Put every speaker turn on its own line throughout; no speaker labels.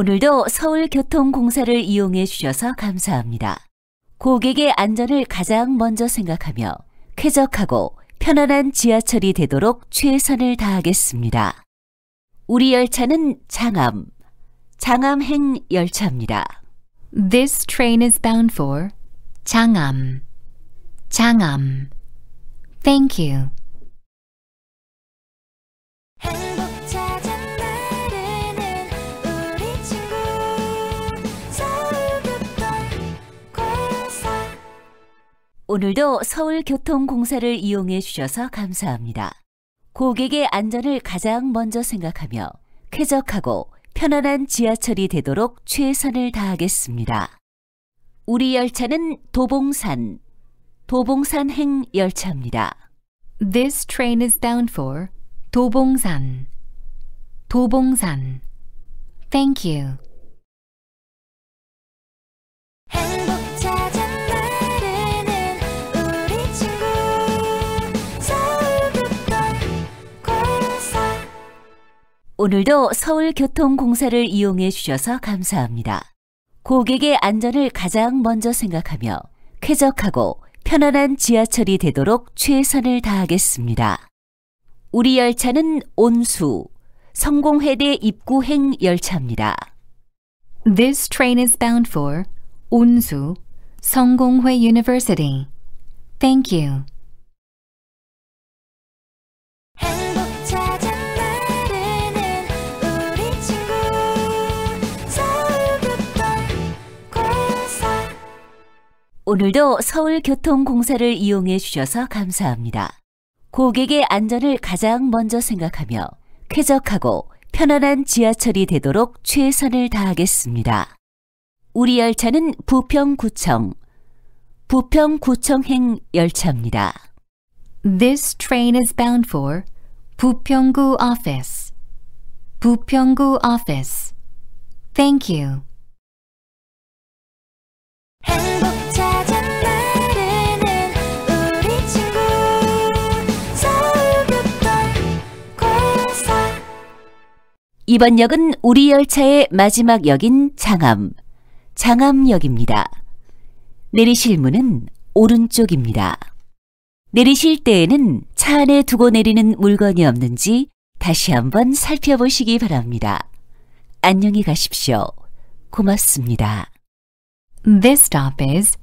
오늘도 서울교통공사를 이용해 주셔서 감사합니다. 고객의 안전을 가장 먼저 생각하며 쾌적하고 편안한 지하철이 되도록 최선을 다하겠습니다. 우리 열차는 장암, 장암행 열차입니다. This train is bound for 장암, 장암. Thank you. 오늘도 서울교통공사를 이용해 주셔서 감사합니다. 고객의 안전을 가장 먼저 생각하며 쾌적하고 편안한 지하철이 되도록 최선을 다하겠습니다. 우리 열차는 도봉산, 도봉산행 열차입니다. This train is bound for 도봉산, 도봉산. Thank you. 오늘도 서울교통공사를 이용해 주셔서 감사합니다. 고객의 안전을 가장 먼저 생각하며 쾌적하고 편안한 지하철이 되도록 최선을 다하겠습니다. 우리 열차는 온수, 성공회대 입구행 열차입니다. This train is bound for 온수, 성공회 University. Thank you. 오늘도 서울교통공사를 이용해 주셔서 감사합니다. 고객의 안전을 가장 먼저 생각하며 쾌적하고 편안한 지하철이 되도록 최선을 다하겠습니다. 우리 열차는 부평구청, 부평구청행 열차입니다. This train is bound for 부평구 office. 부평구 office. Thank you. 이번 역은 우리 열차의 마지막 역인 장암, 장암역입니다. 내리실 문은 오른쪽입니다. 내리실 때에는 차 안에 두고 내리는 물건이 없는지 다시 한번 살펴보시기 바랍니다. 안녕히 가십시오. 고맙습니다. This stop is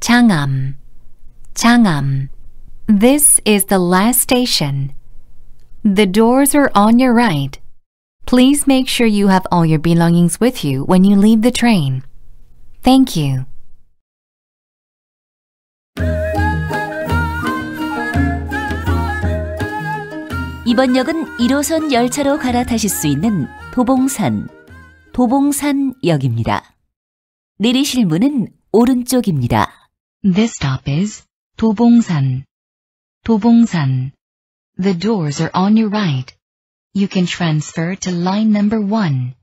c h a n This is the last station. The doors are on your right. Please make sure you have all your belongings with you when you leave the train. Thank you. This stop is 도봉산, 도봉산. The doors are on your right. You can transfer to line number 1.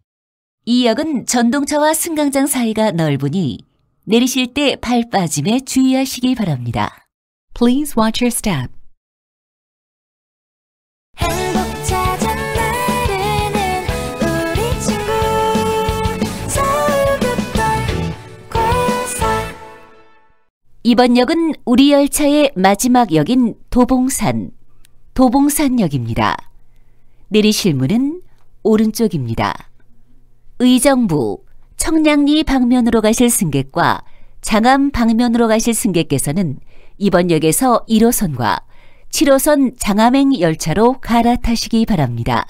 이 역은 전동차와 승강장 사이가 넓으니 내리실 때 발 빠짐에 주의하시기 바랍니다. Please watch your step. 이번 역은 우리 열차의 마지막 역인 도봉산, 도봉산역입니다. 내리실 문은 오른쪽입니다. 의정부, 청량리 방면으로 가실 승객과 장암 방면으로 가실 승객께서는 이번 역에서 1호선과 7호선 장암행 열차로 갈아타시기 바랍니다.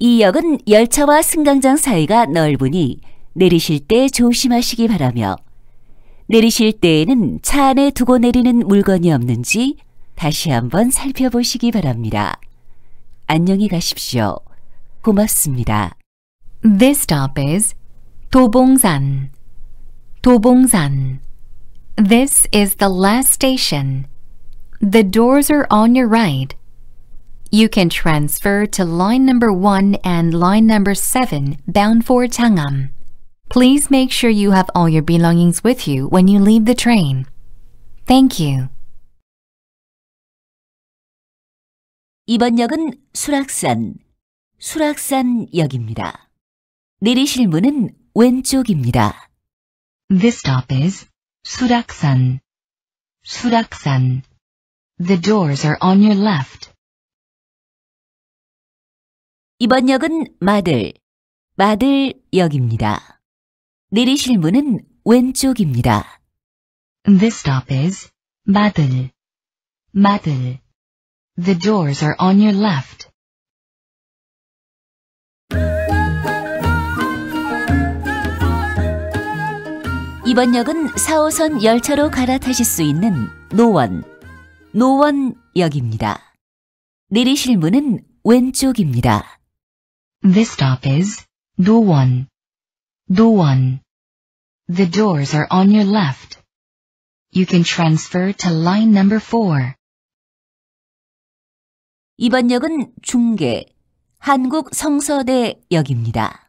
이 역은 열차와 승강장 사이가 넓으니 내리실 때 조심하시기 바라며 내리실 때에는 차 안에 두고 내리는 물건이 없는지 다시 한번 살펴보시기 바랍니다. 안녕히 가십시오. 고맙습니다. This stop is 도봉산. 도봉산. This is the last station. The doors are on your right. You can transfer to line number 1 and line number 7 bound for Changam. Please make sure you have all your belongings with you when you leave the train. Thank you. 이번 역은 수락산, 수락산역입니다. 내리실 문은 왼쪽입니다. This stop is 수락산, 수락산. The doors are on your left. 이번 역은 마들, 마들역입니다. 내리실 문은 왼쪽입니다. This stop is 마들, 마들. The doors are on your left. 이번 역은 4호선 열차로 갈아타실 수 있는 노원, 노원역입니다. 내리실 문은 왼쪽입니다. This stop is 노원, 노원. The doors are on your left. You can transfer to line number 4. 이번 역은 중계, 한국성서대 역입니다.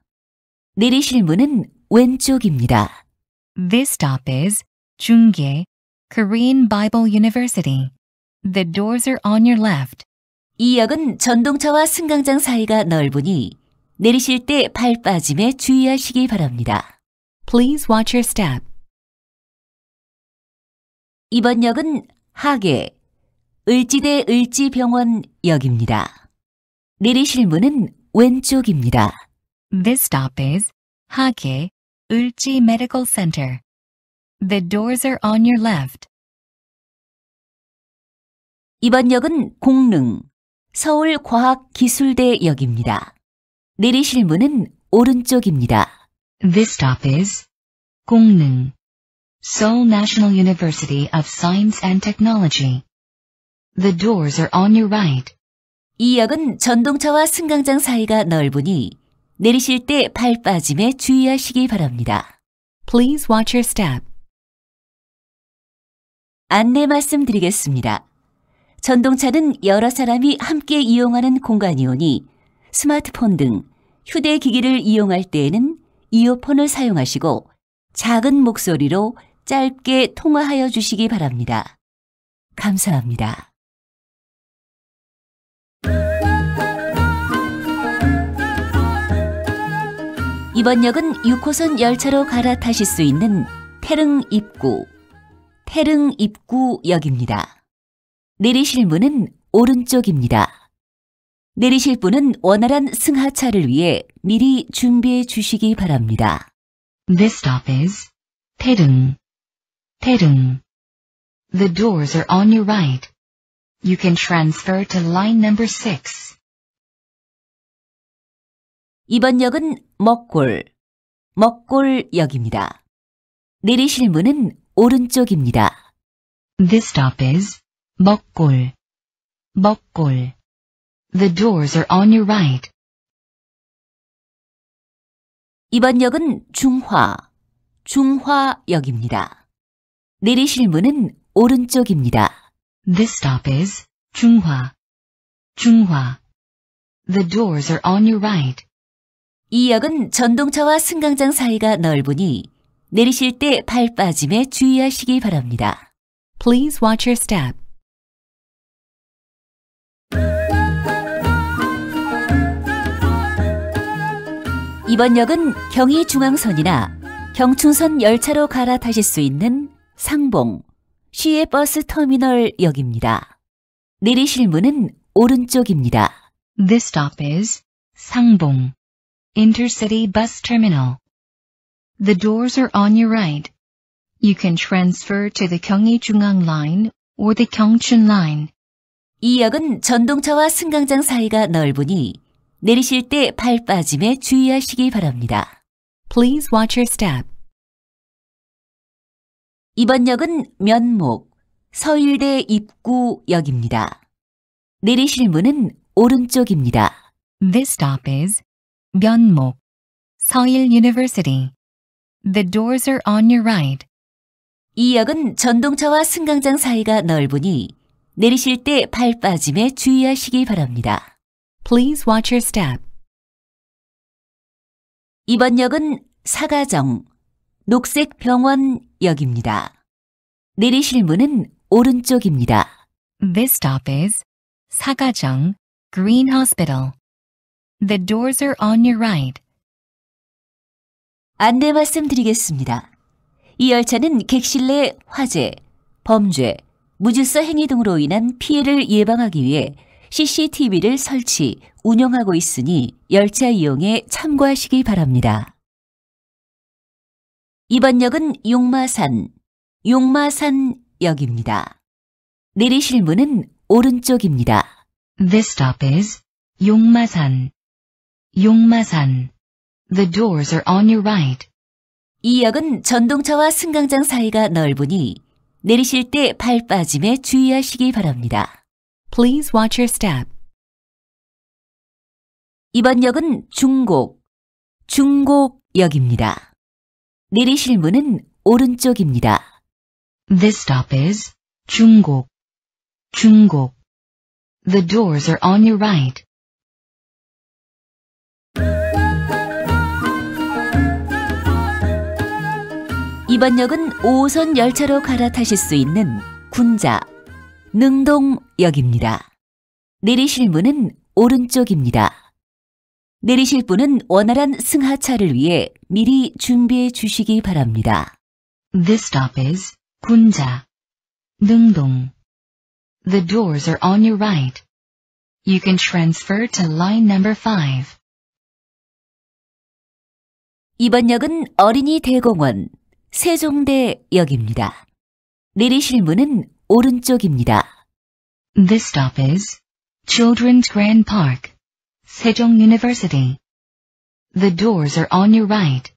내리실 문은 왼쪽입니다. This stop is 중계, Korean Bible University. The doors are on your left. 이 역은 전동차와 승강장 사이가 넓으니 내리실 때 발 빠짐에 주의하시기 바랍니다. Please watch your step. 이번 역은 하계, 을지대 을지병원 역입니다. 내리실 문은 왼쪽입니다. This stop is 하계 을지 Medical Center. The doors are on your left. 이번 역은 공릉 서울과학기술대 역입니다. 내리실 문은 오른쪽입니다. This stop is 공릉 Seoul National University of Science and Technology. The doors are on your right. 이 역은 전동차와 승강장 사이가 넓으니 내리실 때 발 빠짐에 주의하시기 바랍니다. Please watch your step. 안내 말씀드리겠습니다. 전동차는 여러 사람이 함께 이용하는 공간이오니 스마트폰 등 휴대기기를 이용할 때에는 이어폰을 사용하시고 작은 목소리로 짧게 통화하여 주시기 바랍니다. 감사합니다. 이번 역은 6호선 열차로 갈아타실 수 있는 태릉 입구, 태릉 입구역입니다. 내리실 문은 오른쪽입니다. 내리실 분은 원활한 승하차를 위해 미리 준비해 주시기 바랍니다. This stop is 태릉, 태릉. The doors are on your right. You can transfer to line number 6. 이번 역은 먹골, 먹골역입니다. 내리실 문은 오른쪽입니다. This stop is 먹골, 먹골. The doors are on your right. 이번 역은 중화, 중화역입니다. 내리실 문은 오른쪽입니다. This stop is 중화, 중화. The doors are on your right. 이 역은 전동차와 승강장 사이가 넓으니 내리실 때 발 빠짐에 주의하시기 바랍니다. Please watch your step. 이번 역은 경의중앙선이나 경춘선 열차로 갈아타실 수 있는 상봉, 시외 버스 터미널 역입니다. 내리실 문은 오른쪽입니다. This stop is 상봉. Intercity Bus Terminal. The doors are on your right. You can transfer to the 경의중앙 line or the 경춘 line. 이 역은 전동차와 승강장 사이가 넓으니 내리실 때발 빠짐에 주의하시기 바랍니다. Please watch your step. 이번 역은 면목, 서일대 입구역입니다. 내리실 문은 오른쪽입니다. This stop is 면목 서일 University The doors are on your right. 이 역은 전동차와 승강장 사이가 넓으니 내리실 때 발 빠짐에 주의하시기 바랍니다. Please watch your step. 이번 역은 사가정 녹색 병원 역입니다. 내리실 문은 오른쪽입니다. This stop is 사가정 Green Hospital. The doors are on your right. 안내 말씀드리겠습니다. 이 열차는 객실 내 화재, 범죄, 무질서 행위 등으로 인한 피해를 예방하기 위해 CCTV를 설치, 운영하고 있으니 열차 이용에 참고하시기 바랍니다. 이번 역은 용마산, 용마산 역입니다. 내리실 문은 오른쪽입니다. This stop is 용마산. 용마산. The doors are on your right. 이 역은 전동차와 승강장 사이가 넓으니 내리실 때 발 빠짐에 주의하시기 바랍니다. Please watch your step. 이번 역은 중곡, 중곡역입니다. 내리실 문은 오른쪽입니다. This stop is 중곡, 중곡. The doors are on your right. 이번 역은 5호선 열차로 갈아타실 수 있는 군자 능동역입니다. 내리실 문은 오른쪽입니다. 내리실 분은 원활한 승하차를 위해 미리 준비해 주시기 바랍니다. This stop is 군자 능동. The doors are on your right. You can transfer to line number 5. 이번 역은 어린이 대공원 세종대역입니다. 내리실 문은 오른쪽입니다. This stop is Children's Grand Park, Sejong University. The doors are on your right.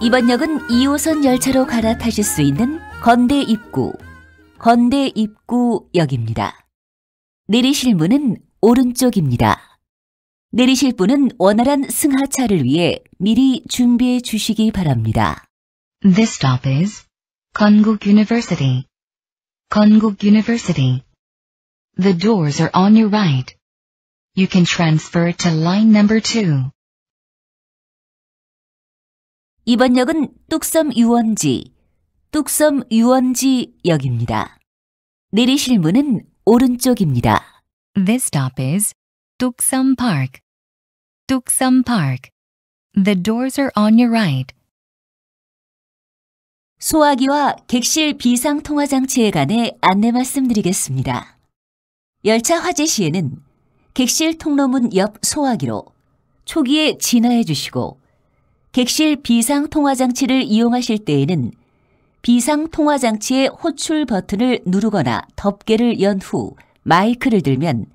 이번 역은 2호선 열차로 갈아타실 수 있는 건대 입구, 건대 입구역입니다. 내리실 문은 오른쪽입니다. 내리실 분은 원활한 승하차를 위해 미리 준비해 주시기 바랍니다. This stop is 건국 University. 건국 University. The doors are on your right. You can transfer to line number 2. 이번 역은 뚝섬 유원지, 뚝섬 유원지 역입니다. 내리실 문은 오른쪽입니다. This stop is 뚝섬 Park. d u k s The doors are on your right. 소화기와 객실 비상 통화 장치에 관해 안내 말씀드리겠습니다. 열차 화재 시에는 객실 통로문 옆 소화기로 초기에 진화해 주시고 객실 비상 통화 장치를 이용하실 때에는 비상 통화 장치의 호출 버튼을 누르거나 덮개를 연 후 마이크를 들면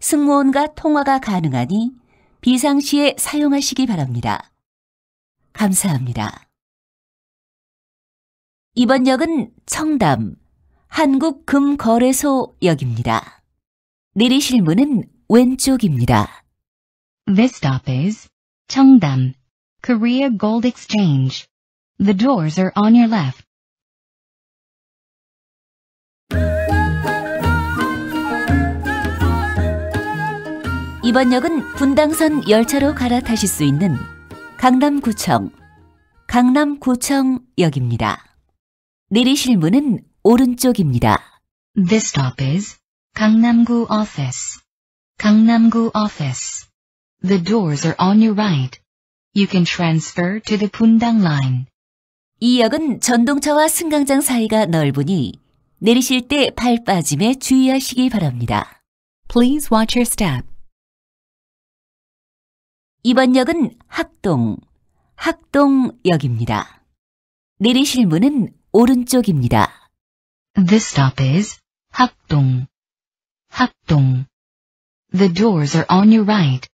승무원과 통화가 가능하니 비상시에 사용하시기 바랍니다. 감사합니다. 이번 역은 청담 한국금거래소 역입니다. 내리실 문은 왼쪽입니다. This stop is 청담 Korea Gold Exchange. The doors are on your left. 이번 역은 분당선 열차로 갈아타실 수 있는 강남구청, 강남구청역입니다. 내리실 문은 오른쪽입니다. This stop is 강남구 office. 강남구 office. The doors are on your right. You can transfer to the 분당 line. 이 역은 전동차와 승강장 사이가 넓으니 내리실 때발 빠짐에 주의하시기 바랍니다. Please watch your step. 이번 역은 학동, 학동역입니다. 내리실 문은 오른쪽입니다. This stop is 학동, 학동. The doors are on your right.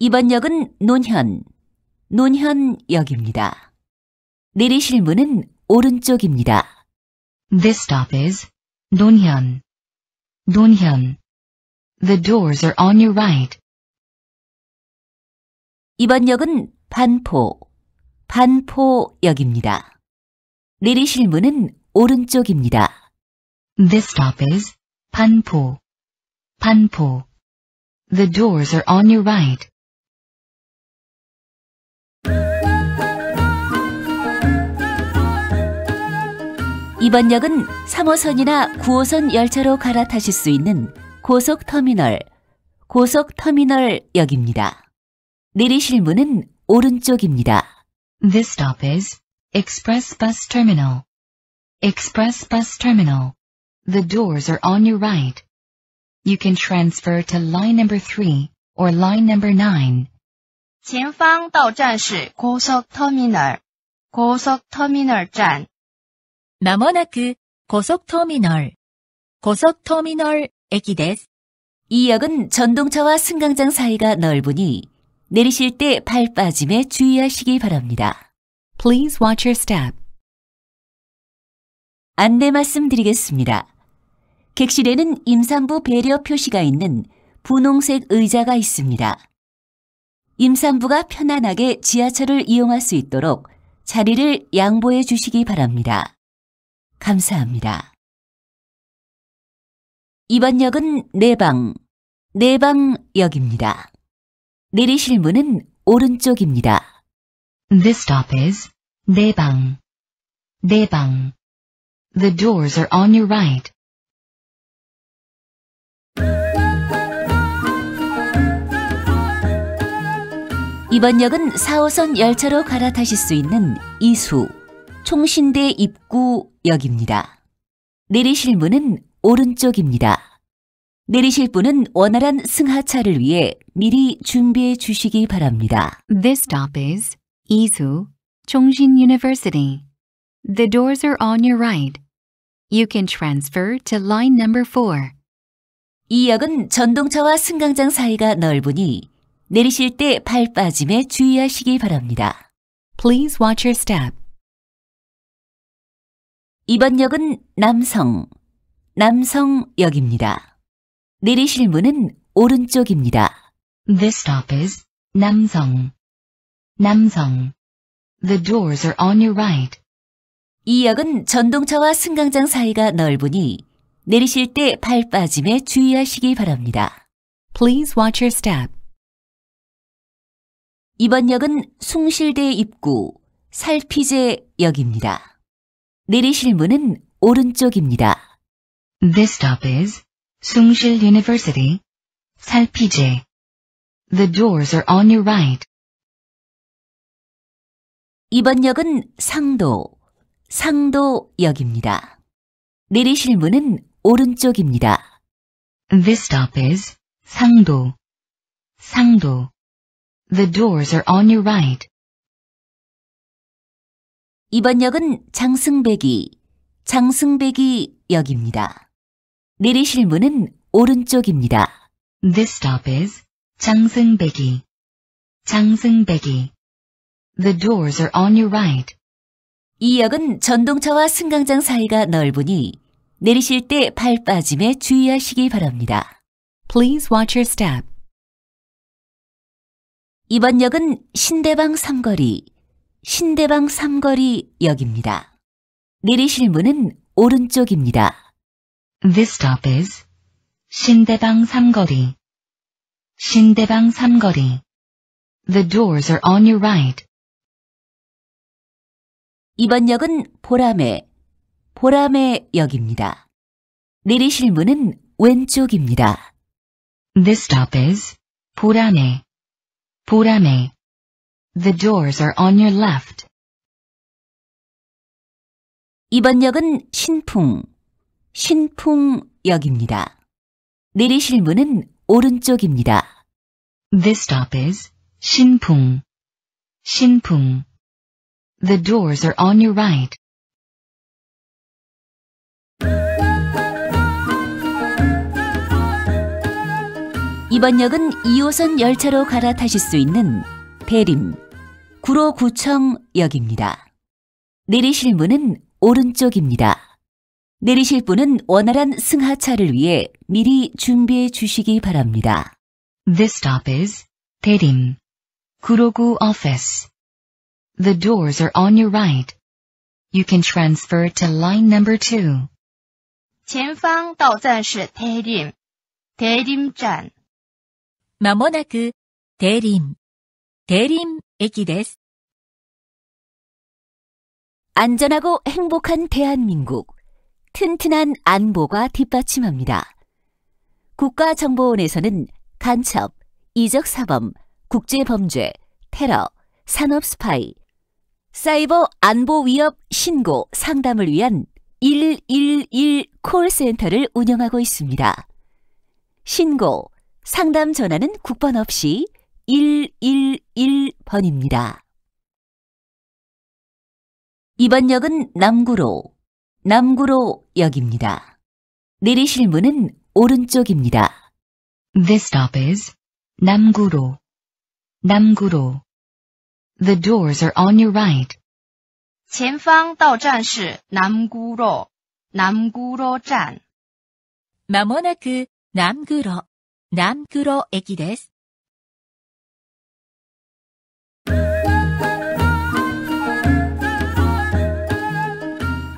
이번 역은 논현, 논현역입니다. 내리실 문은 오른쪽입니다. This stop is 논현, 논현. The doors are on your right. 이번 역은 반포, 반포역입니다. 내리실 문은 오른쪽입니다. This stop is 반포, 반포. The doors are on your right. 이번 역은 3호선이나 9호선 열차로 갈아타실 수 있는 고속터미널, 고속터미널역입니다. 내리실 문은 오른쪽입니다. This stop is Express Bus Terminal. Express Bus Terminal. The doors are on your right. You can transfer to line number 3 or line number 9. 前方到站是 고속터미널, 고속터미널站. まもなく고속터미널, 고속터미널 駅です。이 역은 전동차와 승강장 사이가 넓으니 내리실 때 발 빠짐에 주의하시기 바랍니다. Please watch your step. 안내 말씀드리겠습니다. 객실에는 임산부 배려 표시가 있는 분홍색 의자가 있습니다. 임산부가 편안하게 지하철을 이용할 수 있도록 자리를 양보해 주시기 바랍니다. 감사합니다. 이번 역은 내방, 내방역입니다. 내리실 문은 오른쪽입니다. This stop is 내방, 내방. The doors are on your right. 이번 역은 4호선 열차로 갈아타실 수 있는 이수, 총신대 입구역입니다. 내리실 문은 오른쪽입니다. 내리실 분은 원활한 승하차를 위해 미리 준비해 주시기 바랍니다. This stop is Izu, Chongqing University. The doors are on your right. You can transfer to line number 4. 이 역은 전동차와 승강장 사이가 넓으니 내리실 때 발 빠짐에 주의하시기 바랍니다. Please watch your step. 이번 역은 남성, 남성역입니다. 내리실 문은 오른쪽입니다. This stop is 남성. 남성. The doors are on your right. 이 역은 전동차와 승강장 사이가 넓으니 내리실 때 발 빠짐에 주의하시기 바랍니다. Please watch your step. 이번 역은 숭실대 입구 살피제 역입니다. 내리실 문은 오른쪽입니다. This stop is Sungshil University, Salpije. The doors are on your right. 이번 역은 상도, 상도역입니다. 내리실 문은 오른쪽입니다. This stop is 상도, 상도. The doors are on your right. 이번 역은 장승배기, 장승배기 역입니다. 내리실 문은 오른쪽입니다. This stop is 장승배기. 장승배기. The doors are on your right. 이 역은 전동차와 승강장 사이가 넓으니 내리실 때 발 빠짐에 주의하시기 바랍니다. Please watch your step. 이번 역은 신대방 삼거리, 신대방 삼거리 역입니다. 내리실 문은 오른쪽입니다. This stop is 신대방 삼거리 신대방 삼거리 The doors are on your right. 이번 역은 보라매, 보라매 역입니다. 내리실 문은 왼쪽입니다. This stop is 보라매, 보라매. The doors are on your left. 이번 역은 신풍, 신풍역입니다. 내리실 문은 오른쪽입니다. This stop is 신풍. 신풍. The doors are on your right. 이번 역은 2호선 열차로 갈아타실 수 있는 대림 구로구청역입니다. 내리실 문은 오른쪽입니다. 내리실 분은 원활한 승하차를 위해 미리 준비해 주시기 바랍니다. This stop is 대림 구로구 office. The doors are on your right. You can transfer to line number 2.
前方到站是 대림,
대림站. まもなく 대림, 대림駅です. 안전하고 행복한 대한민국. 튼튼한 안보가 뒷받침합니다. 국가정보원에서는 간첩, 이적사범, 국제범죄, 테러, 산업 스파이, 사이버 안보 위협 신고 상담을 위한 111 콜센터를 운영하고 있습니다. 신고, 상담 전화는 국번 없이 111번입니다. 이번 역은 남구로 남구로 역입니다. 내리실 문은 오른쪽입니다. This stop is 남구로. 남구로. The doors are on your right. 前方到站是남구로 남구로 站まもなく남구로남구로駅です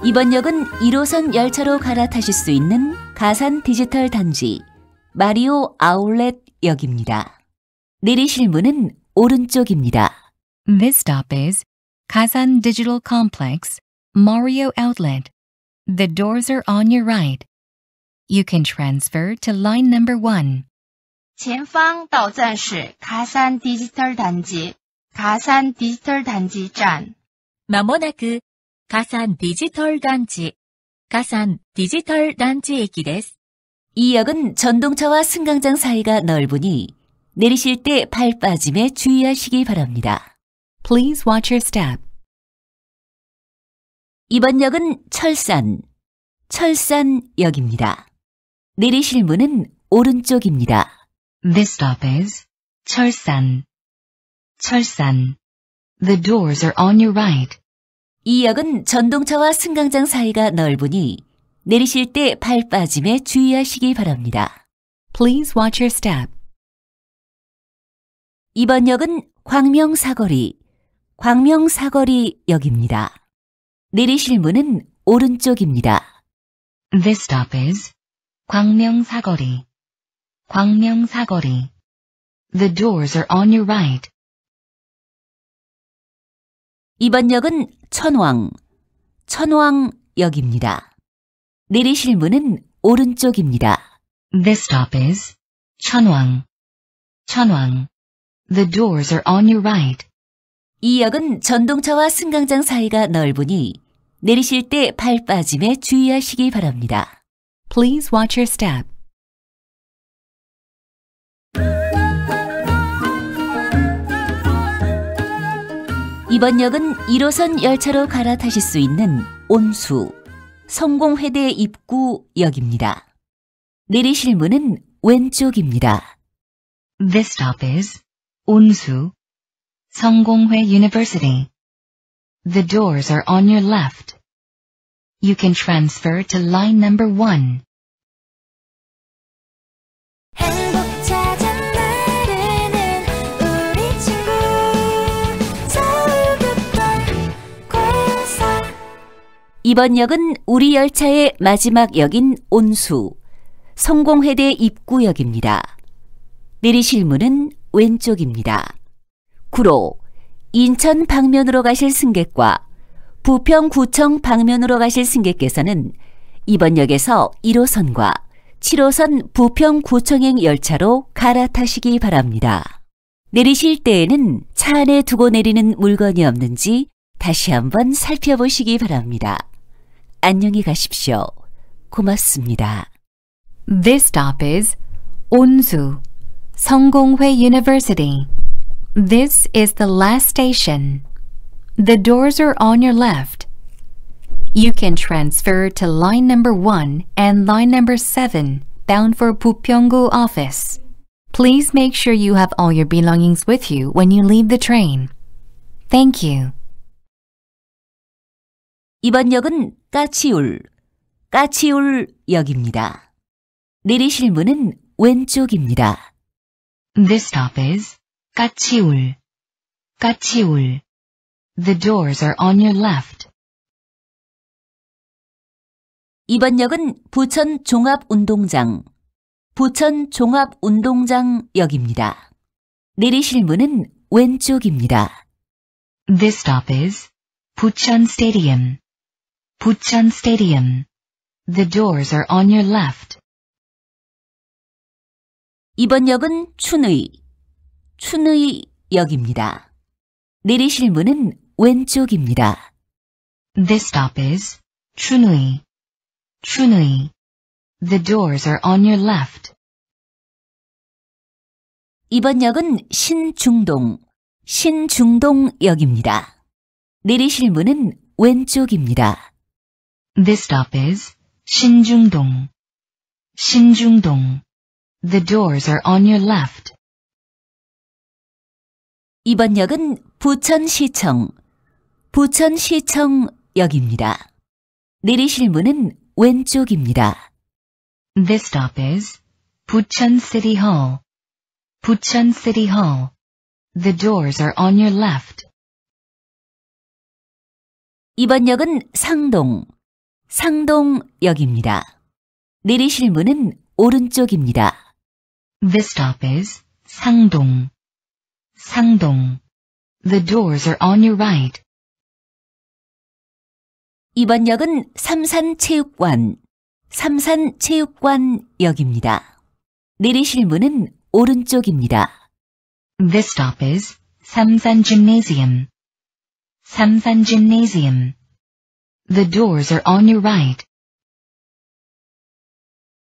이번 역은 1호선 열차로 갈아타실 수 있는 가산 디지털 단지 마리오 아울렛 역입니다. 내리실 문은 오른쪽입니다. This stop is Kazan d i g i m a r i o Outlet. The doors are on your right. You can transfer to line number 1.前方到站是가산 디지털 단지, 가산 디지털 단지 站.まもなく 가산 디지털 단지 가산 디지털 단지駅です이 역은 전동차와 승강장 사이가 넓으니 내리실 때 발 빠짐에 주의하시기 바랍니다. Please watch your step. 이번 역은 철산, 철산역입니다. 내리실 문은 오른쪽입니다. This stop is 철산, 철산. The doors are on your right. 이 역은 전동차와 승강장 사이가 넓으니 내리실 때 발 빠짐에 주의하시기 바랍니다. Please watch your step. 이번 역은 광명사거리, 광명사거리역입니다. 내리실 문은 오른쪽입니다. This stop is 광명사거리, 광명사거리. The doors are on your right. 이번 역은 천왕, 천왕역입니다. 내리실 문은 오른쪽입니다. This stop is 천왕, 천왕. The doors are on your right. 이 역은 전동차와 승강장 사이가 넓으니 내리실 때 발 빠짐에 주의하시기 바랍니다. Please watch your step. 이번 역은 1호선 열차로 갈아타실 수 있는 온수 성공회대 입구역입니다. 내리실 문은 왼쪽입니다. This stop is 온수 성공회 University. The doors are on your left. You can transfer to line number 1. 이번 역은 우리 열차의 마지막 역인 온수, 성공회대 입구역입니다. 내리실 문은 왼쪽입니다. 구로 인천 방면으로 가실 승객과 부평구청 방면으로 가실 승객께서는 이번 역에서 1호선과 7호선 부평구청행 열차로 갈아타시기 바랍니다. 내리실 때에는 차 안에 두고 내리는 물건이 없는지 다시 한번 살펴보시기 바랍니다. 안녕히 가십시오. 고맙습니다. This stop is Onsu, Songgonghui University. This is the last station. The doors are on your left. You can transfer to line number 1 and line number 7 bound for Bupyeonggu office. Please make sure you have all your belongings with you when you leave the train. Thank you. 이번 역은 까치울, 까치울 역입니다. 내리실 문은 왼쪽입니다. This stop is 까치울, 까치울. The doors are on your left. 이번 역은 부천 종합운동장, 부천 종합운동장 역입니다. 내리실 문은 왼쪽입니다. This stop is 부천 s t a d Buchan Stadium. The doors are on your left. 이번 역은 춘의, 춘의 역입니다. 내리실 문은 왼쪽입니다. This stop is 춘의, 춘의. The doors are on your left. 이번 역은 신중동, 신중동 역입니다. 내리실 문은 왼쪽입니다. This stop is 신중동. 신중동. The doors are on your left. 이번 역은 부천시청, 부천시청역입니다. 내리실 문은 왼쪽입니다. This stop is Bucheon City Hall. Bucheon City Hall. The doors are on your left. 이번 역은 상동, 상동역입니다. 내리실 문은 오른쪽입니다. This stop is 상동. 상동. The doors are on your right. 이번 역은 삼산체육관, 삼산체육관역입니다. 내리실 문은 오른쪽입니다. This stop is 삼산 Gymnasium. 삼산 Gymnasium. The doors are on your right.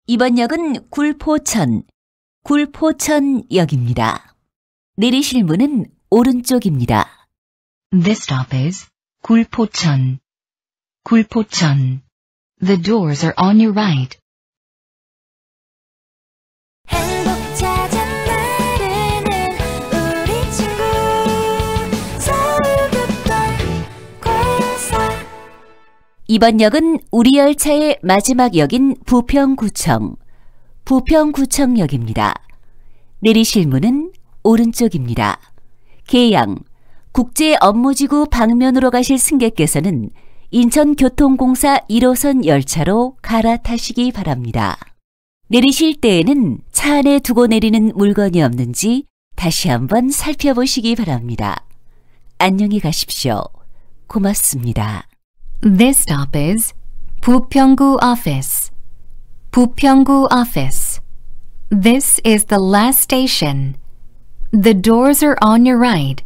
이번 역은 굴포천, 굴포천역입니다. 내리실 문은 오른쪽입니다. This stop is 굴포천, 굴포천. The doors are on your right. 이번 역은 우리 열차의 마지막 역인 부평구청, 부평구청역입니다. 내리실 문은 오른쪽입니다. 계양, 국제업무지구 방면으로 가실 승객께서는 인천교통공사 1호선 열차로 갈아타시기 바랍니다. 내리실 때에는 차 안에 두고 내리는 물건이 없는지 다시 한번 살펴보시기 바랍니다. 안녕히 가십시오. 고맙습니다. This stop is Bupyeonggu office. Bupyeonggu office. This is the last station. The doors are on your right.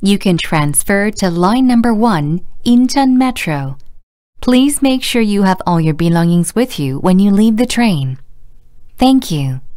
You can transfer to line number 1, Incheon Metro. Please make sure you have all your belongings with you when you leave the train. Thank you.